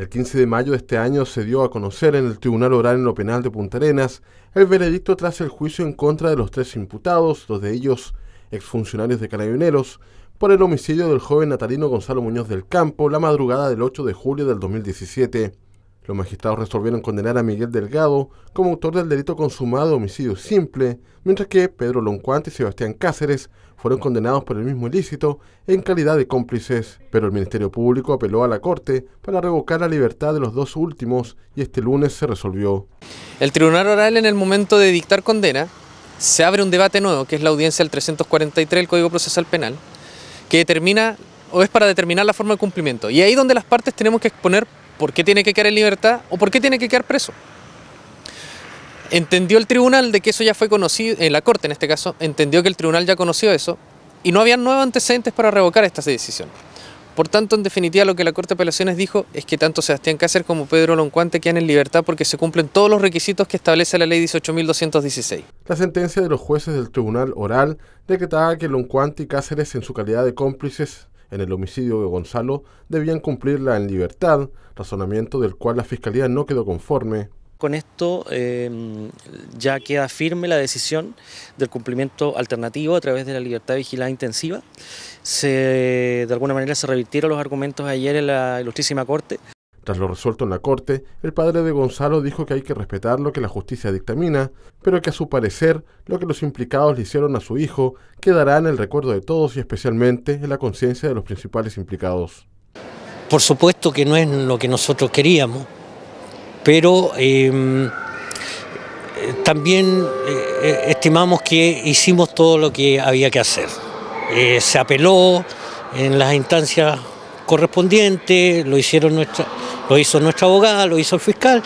El 15 de mayo de este año se dio a conocer en el Tribunal Oral en lo Penal de Punta Arenas el veredicto tras el juicio en contra de los tres imputados, dos de ellos exfuncionarios de Carabineros, por el homicidio del joven natalino Gonzalo Muñoz del Campo la madrugada del 8 de julio del 2017. Los magistrados resolvieron condenar a Miguel Delgado como autor del delito consumado de homicidio simple, mientras que Pedro Loncuante y Sebastián Cáceres fueron condenados por el mismo ilícito en calidad de cómplices. Pero el Ministerio Público apeló a la Corte para revocar la libertad de los dos últimos y este lunes se resolvió. El Tribunal Oral en el momento de dictar condena se abre un debate nuevo, que es la audiencia del 343 del Código Procesal Penal, que determina o es para determinar la forma de cumplimiento. Y ahí donde las partes tenemos que exponer ¿por qué tiene que quedar en libertad o por qué tiene que quedar preso? Entendió el tribunal de que eso ya fue conocido, en la corte en este caso, entendió que el tribunal ya conoció eso y no había nuevos antecedentes para revocar esta decisión. Por tanto, en definitiva, lo que la Corte de Apelaciones dijo es que tanto Sebastián Cáceres como Pedro Loncuante quedan en libertad porque se cumplen todos los requisitos que establece la Ley 18.216. La sentencia de los jueces del Tribunal Oral decretaba que Loncuante y Cáceres, en su calidad de cómplices en el homicidio de Gonzalo debían cumplirla en libertad, razonamiento del cual la Fiscalía no quedó conforme. Con esto em, ya queda firme la decisión del cumplimiento alternativo a través de la libertad vigilada intensiva. Se, de alguna manera se revirtieron los argumentos ayer en la Ilustrísima Corte. Tras lo resuelto en la Corte, el padre de Gonzalo dijo que hay que respetar lo que la justicia dictamina, pero que a su parecer lo que los implicados le hicieron a su hijo quedará en el recuerdo de todos y especialmente en la conciencia de los principales implicados. Por supuesto que no es lo que nosotros queríamos, pero em, también eh, eh, estimamos que hicimos todo lo que había que hacer. Eh, se apeló en las instancias correspondientes, lo hicieron nuestra lo hizo nuestra abogada, lo hizo el fiscal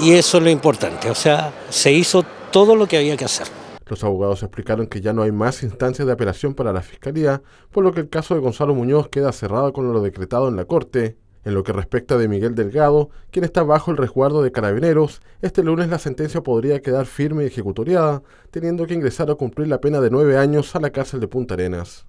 y eso es lo importante. O sea, se hizo todo lo que había que hacer. Los abogados explicaron que ya no hay más instancias de apelación para la Fiscalía, por lo que el caso de Gonzalo Muñoz queda cerrado con lo decretado en la Corte. En lo que respecta de Miguel Delgado, quien está bajo el resguardo de carabineros, este lunes la sentencia podría quedar firme y ejecutoriada, teniendo que ingresar a cumplir la pena de nueve años a la cárcel de Punta Arenas.